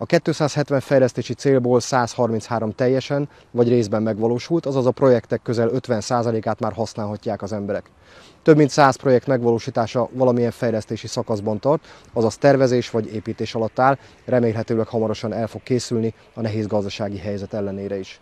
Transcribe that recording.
A 270 fejlesztési célból 133 teljesen vagy részben megvalósult, azaz a projektek közel 50%-át már használhatják az emberek. Több mint 100 projekt megvalósítása valamilyen fejlesztési szakaszban tart, azaz tervezés vagy építés alatt áll, remélhetőleg hamarosan el fog készülni a nehéz gazdasági helyzet ellenére is.